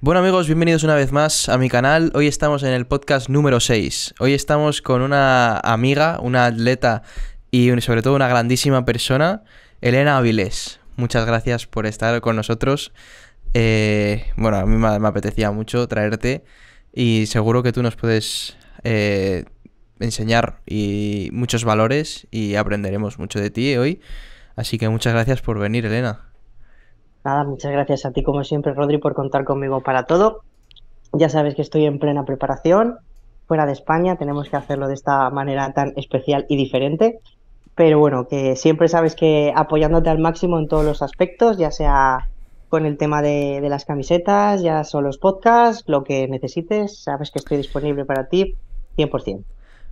Bueno amigos, bienvenidos una vez más a mi canal. Hoy estamos en el podcast número 6. Hoy estamos con una amiga, una atleta y sobre todo una grandísima persona, Elena Avilés. Muchas gracias por estar con nosotros. Eh, bueno, a mí me, apetecía mucho traerte y seguro que tú nos puedes eh, enseñar y muchos valores y aprenderemos mucho de ti hoy. Así que muchas gracias por venir, Elena. Nada, muchas gracias a ti como siempre, Rodri, por contar conmigo para todo. Ya sabes que estoy en plena preparación. Fuera de España tenemos que hacerlo de esta manera tan especial y diferente. Pero bueno, que siempre sabes que apoyándote al máximo en todos los aspectos, ya sea con el tema de, las camisetas, ya son los podcasts, lo que necesites, sabes que estoy disponible para ti 100%.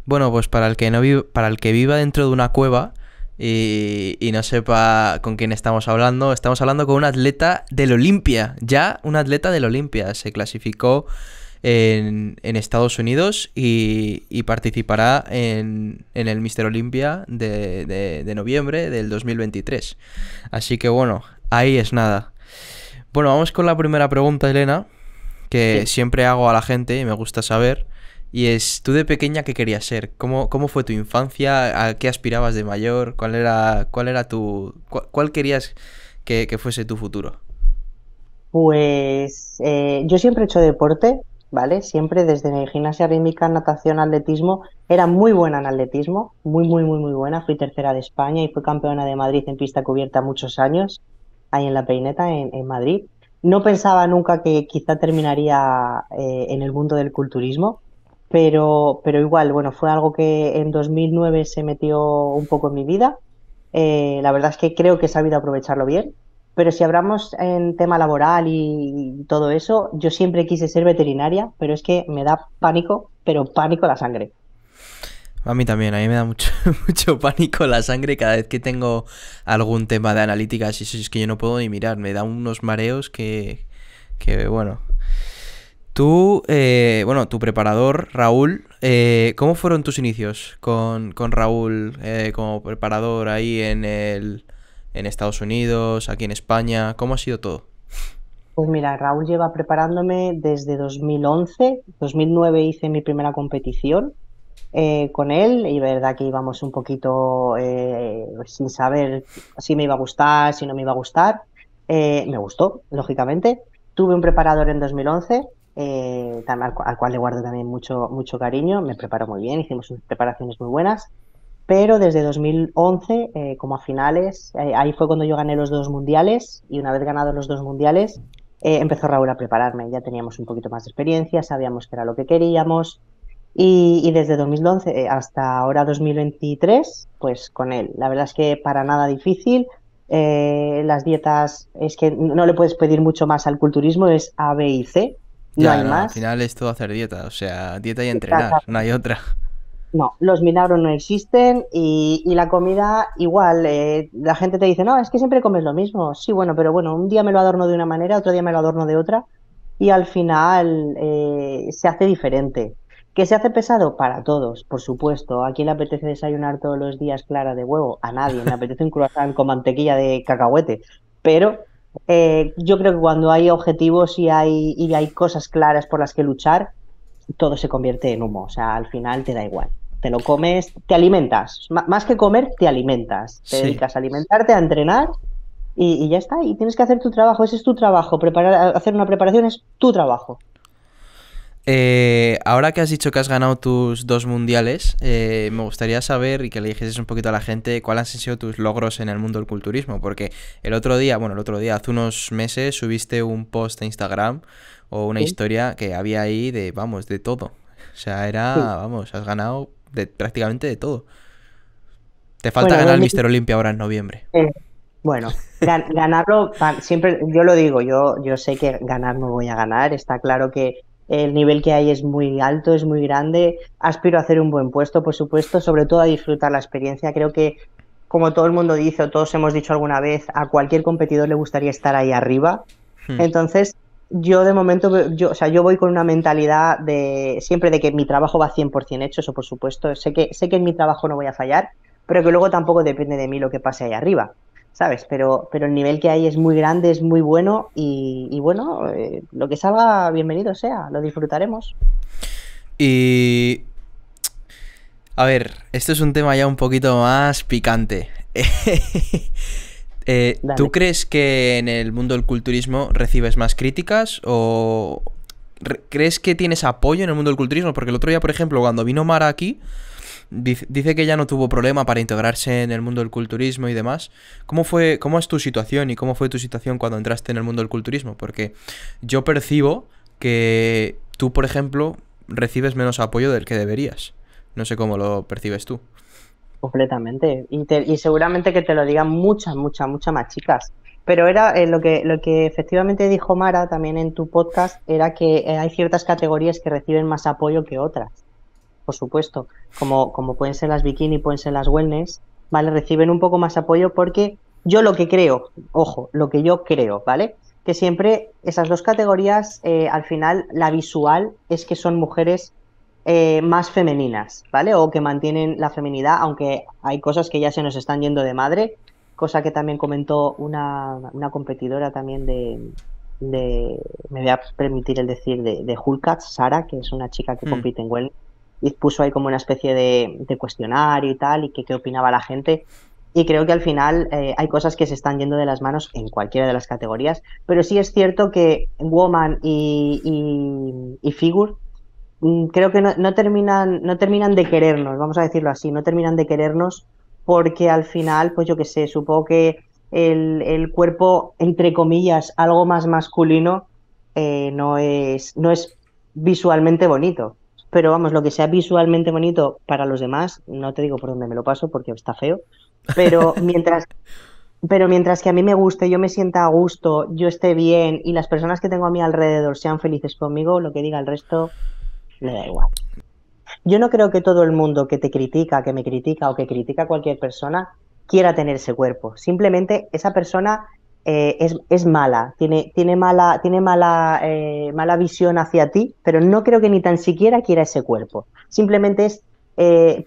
Bueno, pues para el que, no para el que viva dentro de una cueva, y, no sepa con quién estamos hablando, estamos hablando con un atleta del Olimpia, ya un atleta del Olimpia, se clasificó en, Estados Unidos y, participará en, el Mister Olimpia de, noviembre del 2023. Así que bueno, ahí es nada. Bueno, vamos con la primera pregunta, Elena, que siempre hago a la gente y me gusta saber. Y es, ¿tú de pequeña qué querías ser? ¿Cómo, cómo fue tu infancia? ¿A qué aspirabas de mayor? ¿Cuál era, cuál era tu... cuál querías que, fuese tu futuro? Pues eh, yo siempre he hecho deporte, ¿vale? Siempre desde gimnasia rítmica, natación, atletismo. Era muy buena en atletismo, muy, muy, muy, muy buena. Fui tercera de España y fui campeona de Madrid en pista cubierta muchos años, ahí en la peineta, en, Madrid. No pensaba nunca que quizá terminaría eh, en el mundo del culturismo, pero, pero igual, bueno, fue algo que en 2009 se metió un poco en mi vida. Eh, la verdad es que creo que he sabido aprovecharlo bien, pero si hablamos en tema laboral y, todo eso, yo siempre quise ser veterinaria, pero es que me da pánico, pero pánico la sangre. A mí también, a mí me da mucho, mucho pánico la sangre cada vez que tengo algún tema de analíticas y es que yo no puedo ni mirar, me da unos mareos que, que bueno, Tú, eh, bueno, tu preparador, Raúl, eh, ¿cómo fueron tus inicios con, Raúl eh, como preparador ahí en, el, en Estados Unidos, aquí en España? ¿Cómo ha sido todo? Pues mira, Raúl lleva preparándome desde 2011. En 2009 hice mi primera competición con él y verdad que íbamos un poquito sin saber si me iba a gustar, si no me iba a gustar. me gustó, lógicamente. Tuve un preparador en 2011 eh, al, cual le guardo también mucho, mucho cariño, me preparo muy bien, hicimos unas preparaciones muy buenas, pero desde 2011, eh, como a finales, eh, ahí fue cuando yo gané los dos mundiales y una vez ganado los dos mundiales, empezó Raúl a prepararme, ya teníamos un poquito más de experiencia, sabíamos que era lo que queríamos y, y desde 2011 hasta ahora 2023, pues con él. La verdad es que para nada difícil, las dietas es que no le puedes pedir mucho más al culturismo, es A, B y C, no hay más. Al final es todo hacer dieta, o sea, dieta y entrenar, no hay otra. No, los milagros no existen y, la comida igual. Eh, la gente te dice, no, es que siempre comes lo mismo. Sí, bueno, pero bueno, un día me lo adorno de una manera, otro día me lo adorno de otra y al final eh, se hace diferente. ¿Que se hace pesado? Para todos, por supuesto. ¿A quién le apetece desayunar todos los días clara de huevo? A nadie. Le apetece un croissant con mantequilla de cacahuete. Pero eh, yo creo que cuando hay objetivos y hay, y hay cosas claras por las que luchar, todo se convierte en humo. O sea, al final te da igual. Te lo comes, te alimentas. más que comer, te alimentas. Te dedicas a alimentarte, a entrenar y, y, ya está. Y tienes que hacer tu trabajo. Ese es tu trabajo. Preparar, hacer una preparación es tu trabajo. Eh, ahora que has dicho que has ganado tus dos mundiales, eh, me gustaría saber y que le dijeses un poquito a la gente cuáles han sido tus logros en el mundo del culturismo, porque el otro día, bueno, el otro día, hace unos meses subiste un post de Instagram o una historia que había ahí de, vamos, de todo. O sea, era, vamos, has ganado prácticamente de todo. Te falta ganar el Mister Olimpia ahora en noviembre. Eh, bueno, ganarlo, siempre, yo lo digo, yo, yo sé que ganar no voy a ganar, está claro que el nivel que hay es muy alto, es muy grande. Aspiro a hacer un buen puesto, por supuesto, sobre todo a disfrutar la experiencia. Creo que, como todo el mundo dice, o todos hemos dicho alguna vez, a cualquier competidor le gustaría estar ahí arriba. Hmm. Entonces, yo de momento, yo, o sea, yo voy con una mentalidad de siempre de que mi trabajo va 100% hecho, eso por supuesto. Sé que, sé que en mi trabajo no voy a fallar, pero que luego tampoco depende de mí lo que pase ahí arriba. ¿sabes? Pero, pero el nivel que hay es muy grande, es muy bueno y, bueno, eh, lo que salga, bienvenido sea, lo disfrutaremos. Y... A ver, esto es un tema ya un poquito más picante. Eh, ¿Tú crees que en el mundo del culturismo recibes más críticas o crees que tienes apoyo en el mundo del culturismo? Porque el otro día, por ejemplo, cuando vino Mara aquí, dice que ya no tuvo problema para integrarse en el mundo del culturismo y demás. ¿Cómo fue, cómo es tu situación y cómo fue tu situación cuando entraste en el mundo del culturismo? Porque yo percibo que tú, por ejemplo, recibes menos apoyo del que deberías. No sé cómo lo percibes tú. Completamente. Y, seguramente que te lo digan muchas, muchas, muchas más chicas. Pero era eh, lo, que, lo que efectivamente dijo Mara también en tu podcast, era que eh, hay ciertas categorías que reciben más apoyo que otras por supuesto, como, como pueden ser las bikini, pueden ser las wellness, ¿vale? Reciben un poco más apoyo porque yo lo que creo, ojo, lo que yo creo, ¿vale? Que siempre esas dos categorías, eh, al final, la visual es que son mujeres eh, más femeninas, ¿vale? O que mantienen la feminidad, aunque hay cosas que ya se nos están yendo de madre, cosa que también comentó una, competidora también de, me voy a permitir el decir, de, de Sara, que es una chica que mm. compite en Wellness, y puso ahí como una especie de, cuestionario y tal, y qué opinaba la gente. Y creo que al final eh, hay cosas que se están yendo de las manos en cualquiera de las categorías, pero sí es cierto que Woman y, y, Figure mm, creo que no, terminan, no terminan de querernos, vamos a decirlo así, no terminan de querernos porque al final, pues yo qué sé, supongo que el, cuerpo, entre comillas, algo más masculino, eh, no, es, no es visualmente bonito pero vamos, lo que sea visualmente bonito para los demás, no te digo por dónde me lo paso porque está feo, pero mientras, pero mientras que a mí me guste, yo me sienta a gusto, yo esté bien y las personas que tengo a mi alrededor sean felices conmigo, lo que diga el resto le da igual. Yo no creo que todo el mundo que te critica, que me critica o que critica a cualquier persona quiera tener ese cuerpo. Simplemente esa persona eh, es, es, mala, tiene, tiene mala, tiene mala, eh, mala visión hacia ti, pero no creo que ni tan siquiera quiera ese cuerpo. Simplemente es, eh,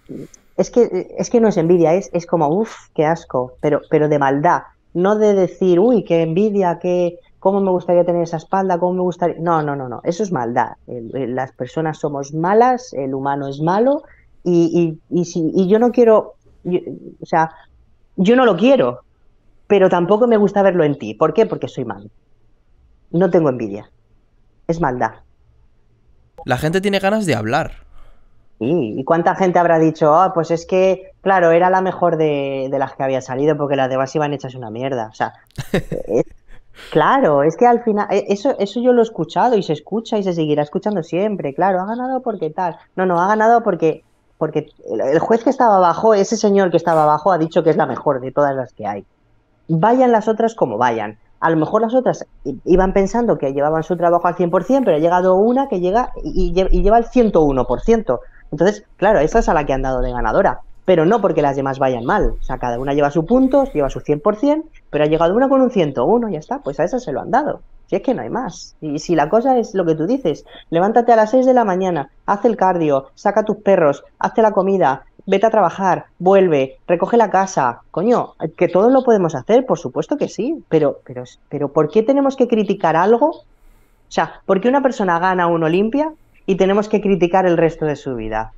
es, que, es que no es envidia, es, como, uff, qué asco, pero, pero de maldad, no de decir, uy, qué envidia, qué, cómo me gustaría tener esa espalda, cómo me gustaría... No, no, no, no, eso es maldad. las personas somos malas, el humano es malo y, y, y si, y yo no quiero, o sea, yo no lo quiero, pero tampoco me gusta verlo en ti. ¿Por qué? Porque soy mal. No tengo envidia. Es maldad. La gente tiene ganas de hablar. Sí. ¿Y cuánta gente habrá dicho, Ah, pues es que, claro, era la mejor de, las que había salido porque las demás iban hechas una mierda? O sea, claro, es que al final, e, eso, eso yo lo he escuchado y se escucha y se seguirá escuchando siempre, claro, ha ganado porque tal. No, no, ha ganado porque, porque el juez que estaba abajo, ese señor que estaba abajo, ha dicho que es la mejor de todas las que hay vayan las otras como vayan. A lo mejor las otras iban pensando que llevaban su trabajo al 100%, pero ha llegado una que llega y, lleva el 101%. Entonces, claro, esa es a la que han dado de ganadora pero no porque las demás vayan mal. O sea, cada una lleva su punto, lleva su 100%, pero ha llegado una con un 101, ya está, pues a esa se lo han dado. Si es que no hay más. Y si la cosa es lo que tú dices, levántate a las 6 de la mañana, haz el cardio, saca tus perros, hazte la comida, vete a trabajar, vuelve, recoge la casa. Coño, que todos lo podemos hacer, por supuesto que sí, pero, pero, pero ¿por qué tenemos que criticar algo? O sea, ¿por qué una persona gana un Olimpia y tenemos que criticar el resto de su vida?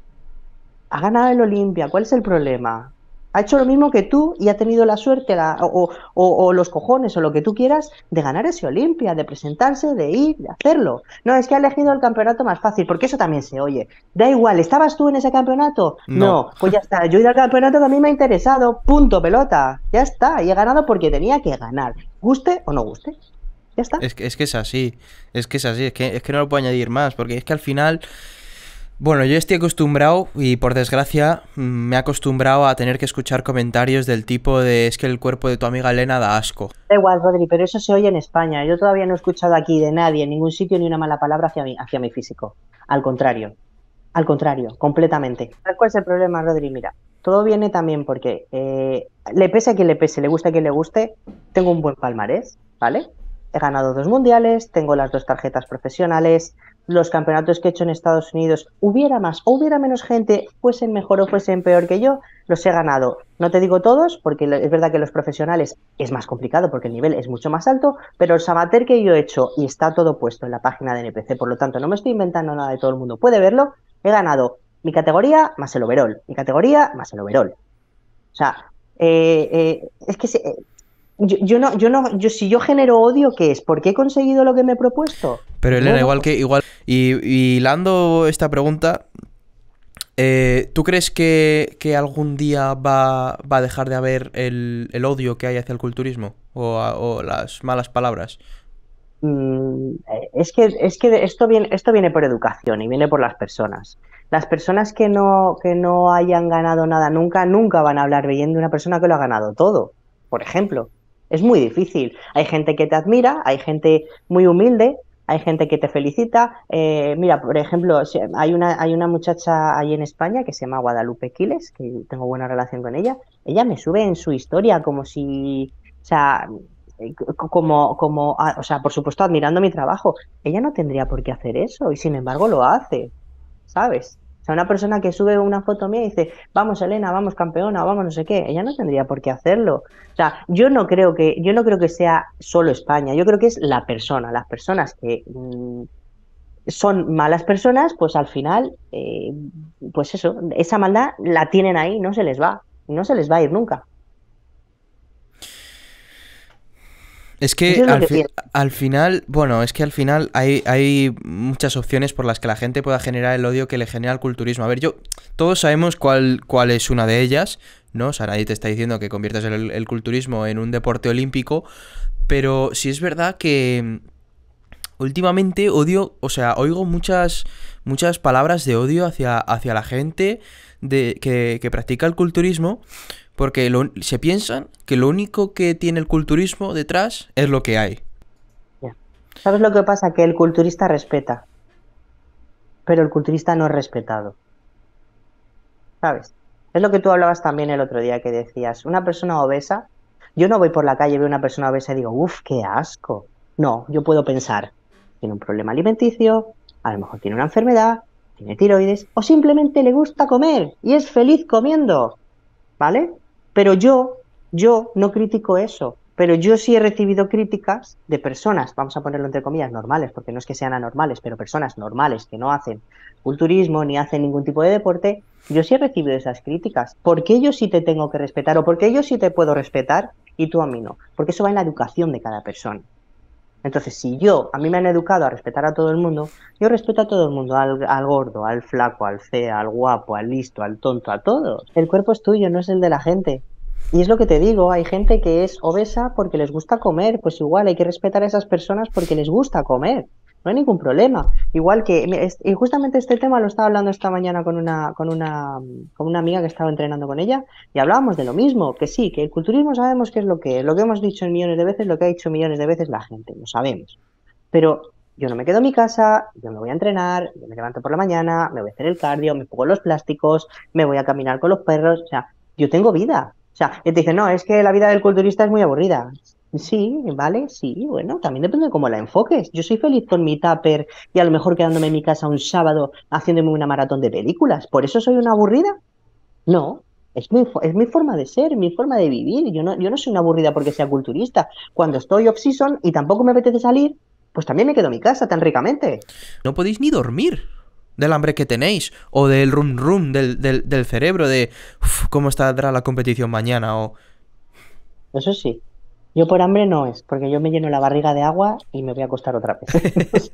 Ha ganado el Olimpia, ¿cuál es el problema? ha hecho lo mismo que tú y ha tenido la suerte o, los cojones o lo que tú quieras de ganar ese Olimpia, de presentarse, de ir, de hacerlo. No, es que ha elegido el campeonato más fácil, porque eso también se oye. Da igual, ¿estabas tú en ese campeonato? No, pues ya está, yo he ido al campeonato que a mí me ha interesado, punto, pelota, ya está, y he ganado porque tenía que ganar, guste o no guste. Ya está. Es que, es que es así, es que es así, es que, es que no lo puedo añadir más, porque es que al final... Bueno, yo estoy acostumbrado y por desgracia mm, me he acostumbrado a tener que escuchar comentarios del tipo de es que el cuerpo de tu amiga Elena da asco. Da igual, Rodri, pero eso se oye en España. Yo todavía no he escuchado aquí de nadie, en ningún sitio, ni una mala palabra hacia mí, hacia mi físico. Al contrario, al contrario, completamente. ¿Cuál es el problema, Rodri? Mira, todo viene también porque eh, le pese a quien le pese, le guste a quien le guste, tengo un buen palmarés, ¿vale? He ganado dos mundiales, tengo las dos tarjetas profesionales, los campeonatos que he hecho en Estados Unidos, hubiera más o hubiera menos gente, fuesen mejor o fuesen peor que yo, los he ganado. No te digo todos, porque es verdad que los profesionales es más complicado porque el nivel es mucho más alto, pero el amateur que yo he hecho y está todo puesto en la página de NPC, por lo tanto no me estoy inventando nada de todo el mundo, puede verlo, he ganado mi categoría más el overall, mi categoría más el overall. O sea, eh, eh, es que eh, yo, no, yo no, yo si yo genero odio, ¿qué es? ¿Por qué he conseguido lo que me he propuesto? Pero Elena, igual que, igual, y, Lando, esta pregunta, eh, ¿Tú crees que, algún día va, a dejar de haber el, odio que hay hacia el culturismo o, las malas palabras? Mm, eh, es que, es que esto, viene, esto viene por educación y viene por las personas. Las personas que no, que no hayan ganado nada nunca, nunca van a hablar bien de una persona que lo ha ganado todo, por ejemplo. Es muy difícil. Hay gente que te admira, hay gente muy humilde, hay gente que te felicita. Eh, mira, por ejemplo, hay una, hay una muchacha ahí en España que se llama Guadalupe Quiles, que tengo buena relación con ella. Ella me sube en su historia como si, o sea, eh, como, como, o sea, por supuesto admirando mi trabajo. Ella no tendría por qué hacer eso y sin embargo lo hace, ¿sabes? O sea, una persona que sube una foto mía y dice, vamos Elena, vamos campeona, vamos no sé qué, ella no tendría por qué hacerlo. O sea, yo no creo que, yo no creo que sea solo España, yo creo que es la persona, las personas que mm, son malas personas, pues al final, eh, pues eso, esa maldad la tienen ahí, no se les va, no se les va a ir nunca. Es que, al, final, bueno, es que al final hay, hay muchas opciones por las que la gente pueda generar el odio que le genera el culturismo. A ver, yo, todos sabemos cuál, cuál es una de ellas, ¿no? O sea, te está diciendo que conviertas el, culturismo en un deporte olímpico, pero sí es verdad que mm, últimamente odio, o sea, oigo muchas, muchas palabras de odio hacia, hacia la gente de, que, practica el culturismo, porque lo, se piensan que lo único que tiene el culturismo detrás es lo que hay. ¿Sabes lo que pasa? Que el culturista respeta, pero el culturista no es respetado. ¿Sabes? Es lo que tú hablabas también el otro día que decías, una persona obesa, yo no voy por la calle y veo una persona obesa y digo, uff, qué asco. No, yo puedo pensar, tiene un problema alimenticio, a lo mejor tiene una enfermedad, tiene tiroides o simplemente le gusta comer y es feliz comiendo, ¿vale? Pero yo, yo no critico eso, pero yo sí he recibido críticas de personas, vamos a ponerlo entre comillas, normales, porque no es que sean anormales, pero personas normales que no hacen culturismo ni hacen ningún tipo de deporte, yo sí he recibido esas críticas. ¿Por qué yo sí te tengo que respetar o por qué yo sí te puedo respetar y tú a mí no? Porque eso va en la educación de cada persona. Entonces, si yo, a mí me han educado a respetar a todo el mundo, yo respeto a todo el mundo, al, gordo, al flaco, al feo, al guapo, al listo, al tonto, a todos. El cuerpo es tuyo, no es el de la gente. Y es lo que te digo, hay gente que es obesa porque les gusta comer, pues igual hay que respetar a esas personas porque les gusta comer. No hay ningún problema. Igual que, y justamente este tema lo estaba hablando esta mañana con una, con una, con una amiga que estaba entrenando con ella y hablábamos de lo mismo, que sí, que el culturismo sabemos que es lo que lo que hemos dicho millones de veces, lo que ha dicho millones de veces la gente, lo sabemos. Pero yo no me quedo en mi casa, yo me voy a entrenar, yo me levanto por la mañana, me voy a hacer el cardio, me pongo los plásticos, me voy a caminar con los perros, o sea, yo tengo vida. O sea, y te dicen, no, es que la vida del culturista es muy aburrida. Sí, vale, sí, bueno, también depende de cómo la enfoques. Yo soy feliz con mi tupper y a lo mejor quedándome en mi casa un sábado haciéndome una maratón de películas. ¿Por eso soy una aburrida? No, es mi, es mi forma de ser, mi forma de vivir. Yo no, yo no soy una aburrida porque sea culturista. Cuando estoy off-season y tampoco me apetece salir, pues también me quedo en mi casa tan ricamente. No podéis ni dormir del hambre que tenéis o del rum rum del, del, del cerebro de cómo estará la competición mañana o... Eso sí, yo por hambre no es, porque yo me lleno la barriga de agua y me voy a acostar otra vez.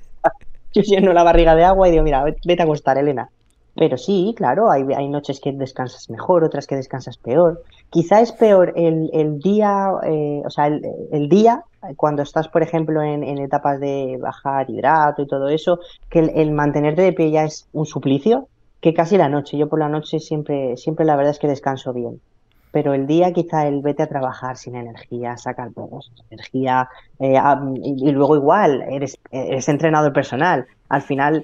yo lleno la barriga de agua y digo, mira, vete a acostar, Elena. Pero sí, claro, hay, noches que descansas mejor, otras que descansas peor. Quizá es peor el, el día, eh, o sea, el, día eh, cuando estás, por ejemplo, en, etapas de bajar hidrato y todo eso, que el, el mantenerte de pie ya es un suplicio, que casi la noche. Yo por la noche siempre, siempre la verdad es que descanso bien pero el día quizá el vete a trabajar sin energía, saca todos energía, eh, y, luego igual, eres, eres entrenador personal, al final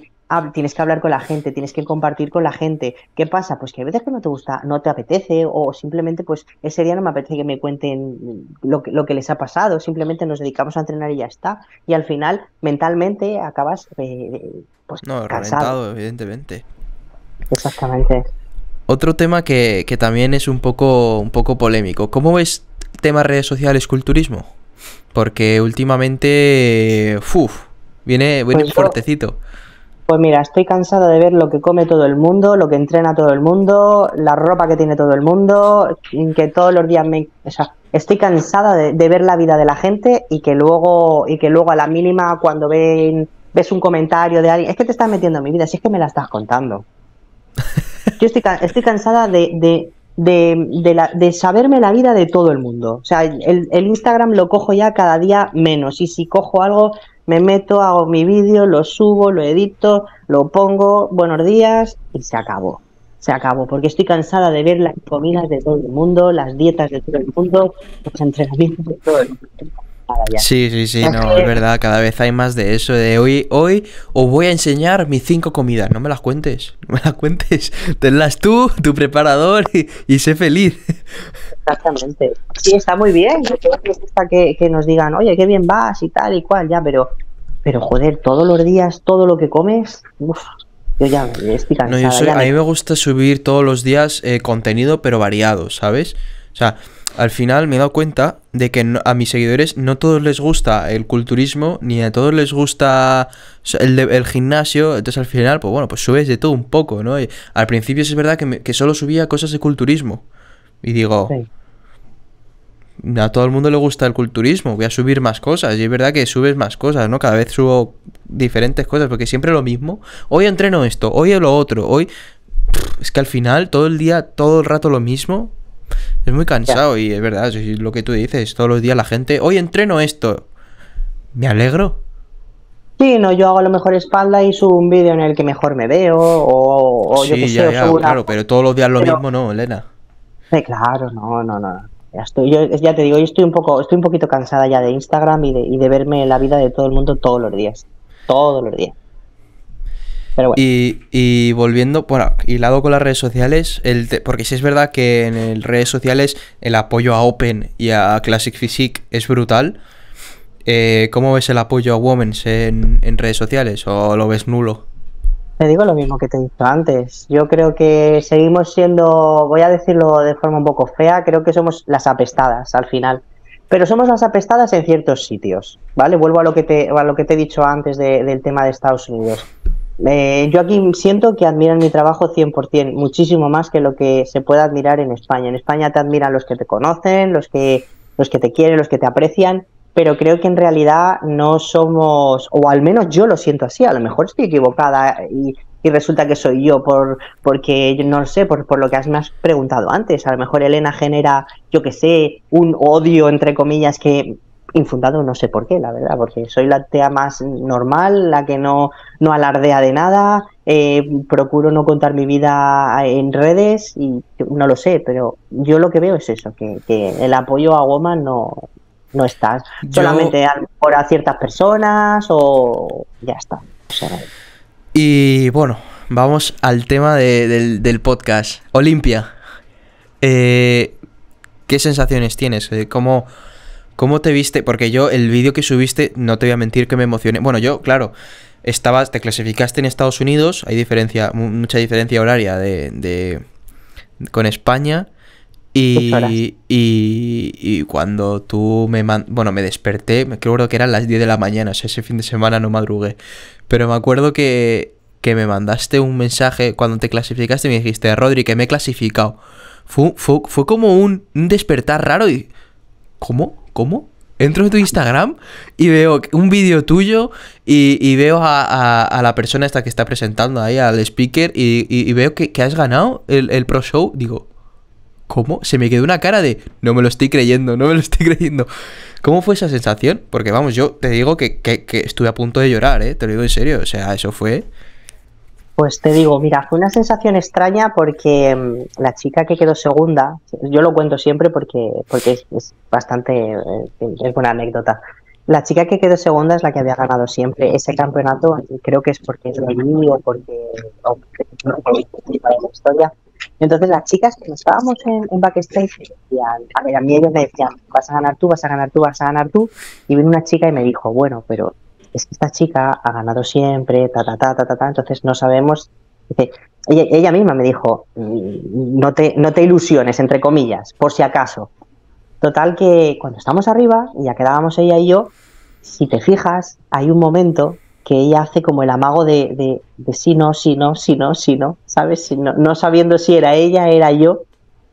tienes que hablar con la gente, tienes que compartir con la gente. ¿Qué pasa? Pues que a veces que no te gusta, no te apetece o simplemente pues ese día no me apetece que me cuenten lo que, les ha pasado, simplemente nos dedicamos a entrenar y ya está. Y al final mentalmente acabas eh, pues, no, reventado, evidentemente. Exactamente. Otro tema que, también es un poco, un poco polémico. ¿Cómo ves tema redes sociales, culturismo? Porque últimamente. Uf, viene, viene pues fuertecito. pues mira, estoy cansada de ver lo que come todo el mundo, lo que entrena todo el mundo, la ropa que tiene todo el mundo, que todos los días me. O sea, estoy cansada de, ver la vida de la gente y que luego, y que luego a la mínima, cuando ven, ves un comentario de alguien, es que te estás metiendo en mi vida, si es que me la estás contando. Yo estoy, cansada de, de, de, de, saberme la vida de todo el mundo. O sea, el, el, Instagram lo cojo ya cada día menos. Y si cojo algo, me meto, hago mi vídeo, lo subo, lo edito, lo pongo, buenos días y se acabó. Se acabó, porque estoy cansada de ver las comidas de todo el mundo, las dietas de todo el mundo, los entrenamientos de todo el mundo. Ah, sí, sí, sí, no, es verdad, cada vez hay más de eso, de hoy, hoy os voy a enseñar mis cinco comidas, no me las cuentes, no me las cuentes, tenlas tú, tu preparador y, sé feliz. Exactamente, sí, está muy bien, que nos digan, oye, qué bien vas y tal y cual, ya, pero, pero joder, todos los días, todo lo que comes, uff, yo ya estoy cansada. No, A mí me gusta subir todos los días eh, contenido, pero variado, ¿sabes? O sea, al final me he dado cuenta de que a mis seguidores no todos les gusta el culturismo, ni a todos les gusta el, gimnasio. Entonces al final, pues bueno, pues subes de todo un poco, ¿no? al principio es verdad que, solo subía cosas de culturismo. Y digo, a todo el mundo le gusta el culturismo, voy a subir más cosas. Y es verdad que subes más cosas, ¿no? Cada vez subo diferentes cosas, porque siempre lo mismo. Hoy entreno esto, hoy lo otro, hoy... Es que al final todo el día, todo el rato lo mismo, es muy cansado y es verdad, lo que tú dices, todos los días la gente, hoy entreno esto, me alegro. Sí, no, yo hago lo mejor espalda y subo un vídeo en el que mejor me veo, o, sí, yo ya, claro, pero todos los días lo mismo, no, Elena. Sí, claro, no, no, no. Ya, yo, ya te digo, yo estoy un poco, estoy un poquito cansada ya de Instagram y de, y de verme la vida de todo el mundo todos los días. Todos los días y, volviendo bueno, y lado con las redes sociales, porque si es verdad que en redes sociales el apoyo a Open y a Classic Physique es brutal. Eh, ¿Cómo ves el apoyo a Women's en, redes sociales o lo ves nulo? Te digo lo mismo que te he dicho antes. Yo creo que seguimos siendo, voy a decirlo de forma un poco fea, creo que somos las apestadas al final. Pero somos las apestadas en ciertos sitios, ¿vale? Vuelvo a lo que te, a lo que te he dicho antes del tema de Estados Unidos eh, yo aquí siento que admiran mi trabajo 100%, muchísimo más que lo que se puede admirar en España. En España te admiran los que te conocen, los que, los que te quieren, los que te aprecian, pero creo que en realidad no somos, o al menos yo lo siento así, a lo mejor estoy equivocada y, resulta que soy yo por porque no sé por, por lo que has, me has preguntado antes a lo mejor Elena genera yo que sé un odio entre comillas que infundado, no sé por qué, la verdad, porque soy la tea más normal, la que no, no alardea de nada, eh, procuro no contar mi vida en redes y no lo sé, pero yo lo que veo es eso, que, el apoyo a Woman no, no está, solamente por a ciertas personas o ya está. y bueno, vamos al tema del, podcast. Olimpia, eh, ¿qué sensaciones tienes? Eh, ¿Cómo... ¿Cómo te viste? Porque yo el vídeo que subiste, no te voy a mentir que me emocioné. Bueno, yo, claro, estabas, te clasificaste en Estados Unidos, hay diferencia, mucha diferencia horaria de, de con España. Y, y, cuando tú me bueno, me desperté, me acuerdo que eran las 10 de la mañana, o sea, ese fin de semana no madrugué, pero me acuerdo que, me mandaste un mensaje cuando te clasificaste y me dijiste, Rodri, que me he clasificado. Fue, como un, un despertar raro y... ¿Cómo? ¿cómo? Entro en tu Instagram y veo un vídeo tuyo y, veo a, la persona esta que está presentando ahí, al speaker, y, veo que, has ganado el, Pro Show. Digo, ¿cómo? Se me quedó una cara de no me lo estoy creyendo, no me lo estoy creyendo. ¿Cómo fue esa sensación? Porque vamos, yo te digo que, estuve a punto de llorar, ¿eh? Te lo digo en serio. O sea, eso fue. Pues te digo, mira, fue una sensación extraña porque mm, la chica que quedó segunda, yo lo cuento siempre porque, porque es, bastante, eh, es buena anécdota. La chica que quedó segunda es la que había ganado siempre ese campeonato, creo que es porque es de o porque no, historia. Entonces las chicas que estábamos en, backstage backstage decían, a ver, a mí ellos me decían, vas a ganar tú, vas a ganar tú, vas a ganar tú, y vino una chica y me dijo, bueno, pero es que esta chica ha ganado siempre, ta, ta, ta, ta, ta, ta, entonces no sabemos. ella, misma me dijo, mm, no te, no te ilusiones, entre comillas, por si acaso. Total que cuando estamos arriba, ya quedábamos ella y yo, si te fijas, hay un momento que ella hace como el amago de, de, sí, no, si no, si no, si no, ¿sabes? Si no, no, sabiendo si era ella, era yo.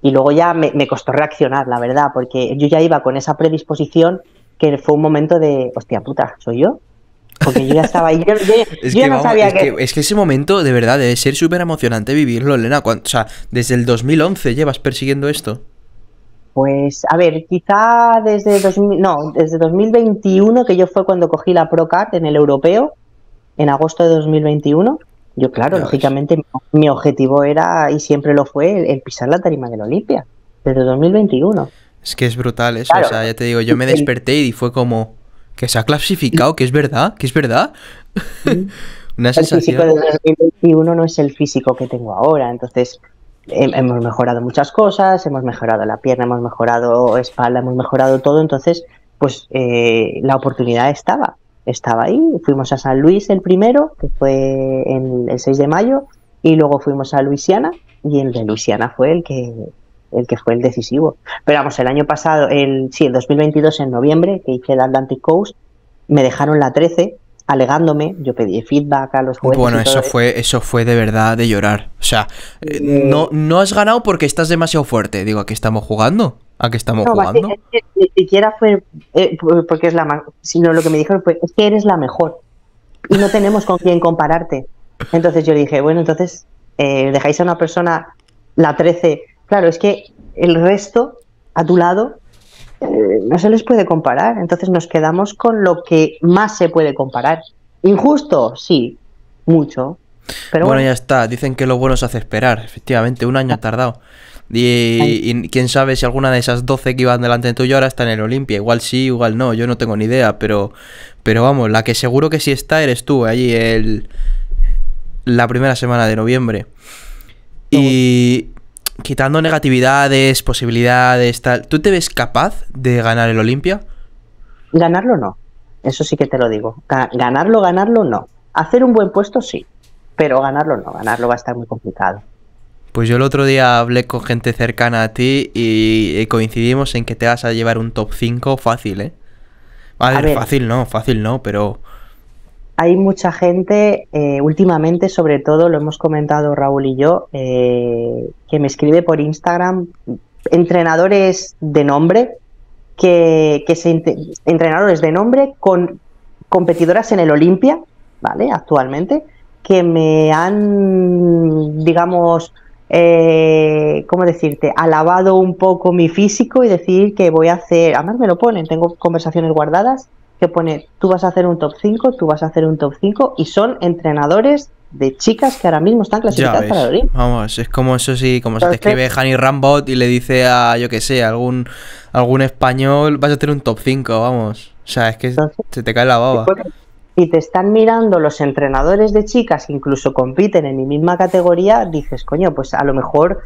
Y luego ya me, me costó reaccionar, la verdad, porque yo ya iba con esa predisposición que fue un momento de, hostia puta, ¿soy yo? Porque yo ya estaba. ahí, yo, es no sabía que... Es que ese momento, de verdad, debe ser súper emocionante vivirlo, Elena. o sea, desde el 2011 llevas persiguiendo esto. Pues, a ver, quizá desde 2000, no, desde 2021, que yo fue cuando cogí la ProCat en el europeo, en agosto de 2021. Yo, claro, lógicamente, mi, objetivo era, y siempre lo fue, el, pisar la tarima de la Olimpia, desde 2021. Es que es brutal eso, o sea, ya te digo, yo me desperté y fue como, que se ha clasificado, que es verdad, que es verdad. El físico de 2021 no es el físico que tengo ahora, entonces eh, hemos mejorado muchas cosas, hemos mejorado la pierna, hemos mejorado espalda, hemos mejorado todo, entonces pues eh, la oportunidad estaba, estaba ahí. Fuimos a San Luis el primero, que fue el 6 de mayo, y luego fuimos a Luisiana, y el de Luisiana fue el que, el que fue el decisivo. Pero vamos, el año pasado, el, sí, el 2022, en noviembre, que hice el Atlantic Coast, me dejaron la 13 alegándome, yo pedí feedback a los jueces. Bueno, eso, fue, eso fue de verdad de llorar. O sea, eh, mm. no, no has ganado porque estás demasiado fuerte. Digo, ¿a qué estamos jugando? ¿A qué estamos no, jugando? Es que, ni siquiera fue eh, porque es la más, sino lo que me dijeron fue, es que eres la mejor. Y no tenemos con quién compararte. Entonces yo dije, bueno, entonces eh, dejáis a una persona la 13 Claro, es que el resto a tu lado eh, no se les puede comparar, entonces nos quedamos con lo que más se puede comparar. Injusto, sí, mucho. Pero bueno, ya está, dicen que lo bueno se hace esperar, efectivamente, un año ha tardado. Y, quién sabe si alguna de esas 12 que iban delante de tuyo ahora está en el Olimpia. Igual sí, igual no, yo no tengo ni idea, pero, pero vamos, la que seguro que sí está eres tú allí el, la primera semana de noviembre. Y quitando negatividades, posibilidades, tal, ¿tú te ves capaz de ganar el Olimpia? Ganarlo no, eso sí que te lo digo. Ganarlo, ganarlo no. Hacer un buen puesto sí, pero ganarlo no, ganarlo va a estar muy complicado. Pues yo el otro día hablé con gente cercana a ti y eh, coincidimos en que te vas a llevar un top 5 fácil, ¿eh? a ver, fácil no, fácil no, pero hay mucha gente, eh, últimamente sobre todo, lo hemos comentado Raúl y yo, eh, que me escribe por Instagram, entrenadores de nombre, que, se entrenadores de nombre con competidoras en el Olimpia, ¿vale? Actualmente, que me han, digamos, eh, ¿cómo decirte?, alabado un poco mi físico y decir que voy a hacer, además me lo ponen, tengo conversaciones guardadas, que pone, tú vas a hacer un top 5, tú vas a hacer un top 5 y son entrenadores de chicas que ahora mismo están clasificadas para el Vamos, es como eso sí, como se te escribe Hani Rambot y le dice a, yo que sé, algún, algún español, vas a tener un top 5, vamos. O sea, es que se te cae la baba. Si te están mirando los entrenadores de chicas, incluso compiten en mi misma categoría, dices, coño, pues a lo mejor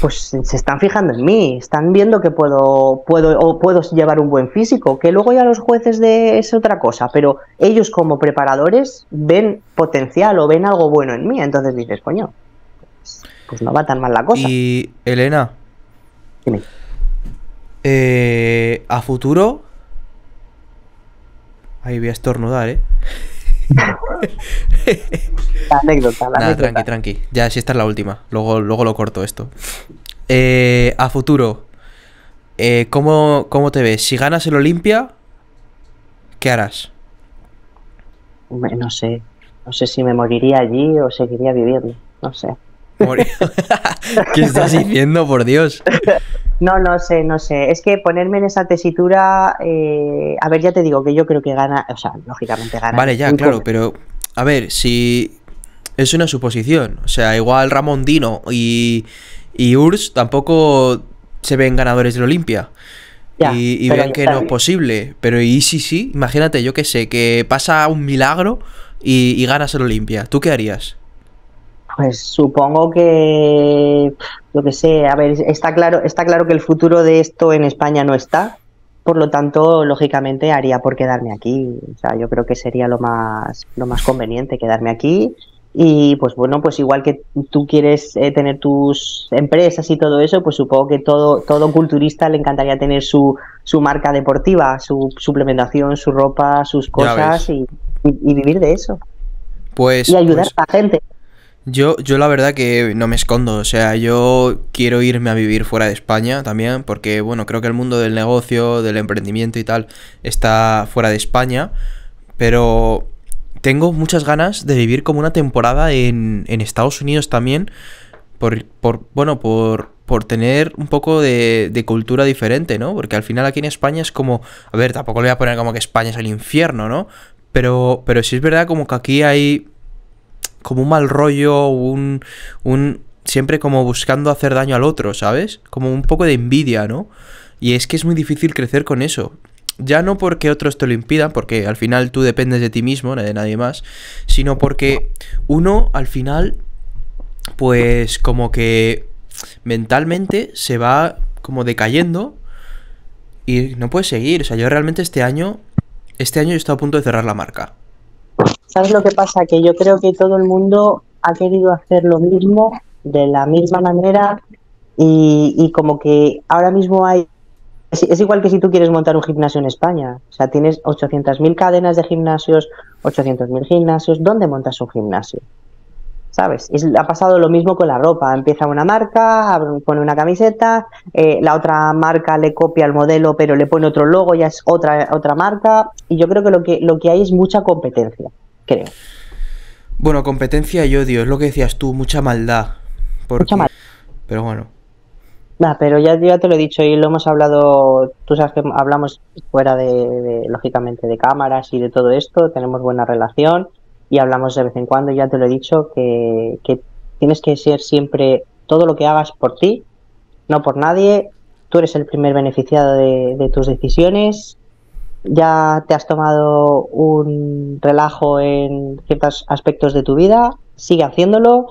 pues se están fijando en mí, están viendo que puedo, puedo, o puedo llevar un buen físico, que luego ya los jueces de es otra cosa, pero ellos como preparadores ven potencial o ven algo bueno en mí, entonces dices, coño, pues, no va tan mal la cosa. Y Elena, eh, a futuro, ahí voy a estornudar, ¿eh? la anécdota, la tranqui, tranqui. Ya, si esta es la última. Luego, luego lo corto esto. Eh, a futuro, eh, ¿cómo, ¿cómo te ves? Si ganas el Olimpia, ¿qué harás? No sé. No sé si me moriría allí o seguiría viviendo. No sé. ¿Qué estás diciendo, por Dios? No, no sé, no sé. Es que ponerme en esa tesitura. Eh, a ver, ya te digo que yo creo que gana. O sea, lógicamente gana. Vale, ya, claro, pero. A ver, si. Es una suposición. O sea, igual Ramón Dino y. Y Urs tampoco se ven ganadores de la Olimpia. y, vean que no es posible. Pero y sí, sí. Imagínate, yo qué sé, que pasa un milagro y, y ganas el Olimpia. ¿Tú qué harías? Pues supongo que, ...lo que sé, a ver, está claro, está claro que el futuro de esto en España no está, por lo tanto, lógicamente haría por quedarme aquí. O sea, yo creo que sería lo más, lo más conveniente quedarme aquí. Y pues bueno, pues igual que tú quieres eh, tener tus empresas y todo eso, pues supongo que todo, todo culturista le encantaría tener su, su marca deportiva, su suplementación, su ropa, sus cosas y, vivir de eso. Pues, y ayudar pues a la gente. Yo, yo la verdad que no me escondo, o sea, yo quiero irme a vivir fuera de España también, porque bueno, creo que el mundo del negocio, del emprendimiento y tal está fuera de España, pero tengo muchas ganas de vivir como una temporada en, en Estados Unidos también, por, por bueno, por, por tener un poco de, de, cultura diferente, ¿no? Porque al final aquí en España es como, a ver, tampoco le voy a poner como que España es el infierno, ¿no? Pero, pero sí es verdad como que aquí hay como un mal rollo, un, un... siempre como buscando hacer daño al otro, ¿sabes? Como un poco de envidia, ¿no? Y es que es muy difícil crecer con eso. Ya no porque otros te lo impidan, porque al final tú dependes de ti mismo, de nadie más, sino porque uno al final, pues como que mentalmente se va como decayendo y no puedes seguir. O sea, yo realmente este año, este año yo estado a punto de cerrar la marca. ¿Sabes lo que pasa? Que yo creo que todo el mundo ha querido hacer lo mismo, de la misma manera, y, como que ahora mismo hay... Es, igual que si tú quieres montar un gimnasio en España. O sea, tienes 800.000 cadenas de gimnasios, 800.000 gimnasios. ¿Dónde montas un gimnasio? ¿Sabes? ha pasado lo mismo con la ropa. Empieza una marca, pone una camiseta, eh, la otra marca le copia el modelo, pero le pone otro logo, ya es otra, otra marca. Y yo creo que lo que, lo que hay es mucha competencia creo. Bueno, competencia y odio, es lo que decías tú, mucha maldad. Mucha maldad. Pero bueno. Nah, pero ya, te lo he dicho y lo hemos hablado, tú sabes que hablamos fuera de, lógicamente, de cámaras y de todo esto, tenemos buena relación y hablamos de vez en cuando, ya te lo he dicho, que, tienes que ser siempre todo lo que hagas por ti, no por nadie, tú eres el primer beneficiado de tus decisiones ya te has tomado un relajo en ciertos aspectos de tu vida, sigue haciéndolo,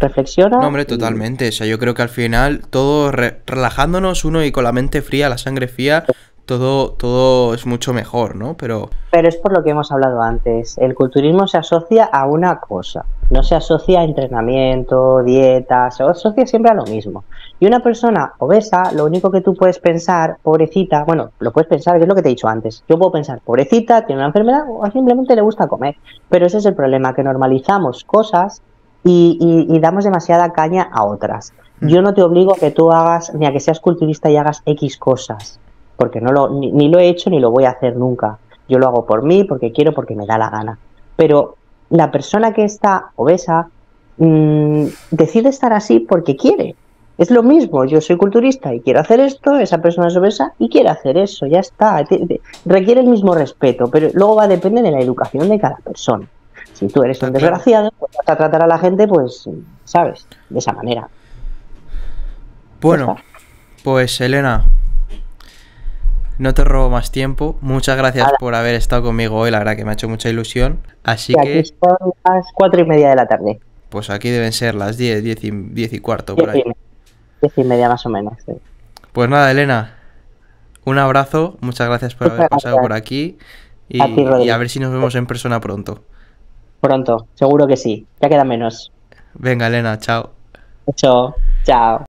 reflexiona. No, hombre, totalmente. O sea, yo creo que al final, todo relajándonos uno y con la mente fría, la sangre fría, todo, todo es mucho mejor, ¿no? Pero... Pero es por lo que hemos hablado antes. El culturismo se asocia a una cosa. No se asocia a entrenamiento, dieta, se asocia siempre a lo mismo. Y una persona obesa, lo único que tú puedes pensar, pobrecita, bueno, lo puedes pensar, que es lo que te he dicho antes. Yo puedo pensar, pobrecita, tiene una enfermedad o simplemente le gusta comer. Pero ese es el problema, que normalizamos cosas y, y damos demasiada caña a otras. Mm. Yo no te obligo a que tú hagas, ni a que seas culturista y hagas X cosas porque no lo, ni, lo he hecho ni lo voy a hacer nunca. Yo lo hago por mí, porque quiero, porque me da la gana. Pero la persona que está obesa mm, decide estar así porque quiere. Es lo mismo, yo soy culturista y quiero hacer esto, esa persona es obesa y quiere hacer eso, ya está. Requiere el mismo respeto, pero luego va a depender de la educación de cada persona. Si tú eres un desgraciado, pues vas a tratar a la gente, pues, ¿sabes? De esa manera. Bueno, pues Elena, no te robo más tiempo. Muchas gracias por haber estado conmigo hoy, la verdad que me ha hecho mucha ilusión. Así que. Aquí son las cuatro y media de la tarde. Pues aquí deben ser las diez, diez y, cuarto, por ahí. Y media. y media más o menos. Pues nada, Elena, un abrazo, muchas gracias por haber pasado por aquí y a, y a ver si nos vemos en persona pronto. Pronto, seguro que sí, ya queda menos. Venga, Elena, chao. Chao, chao.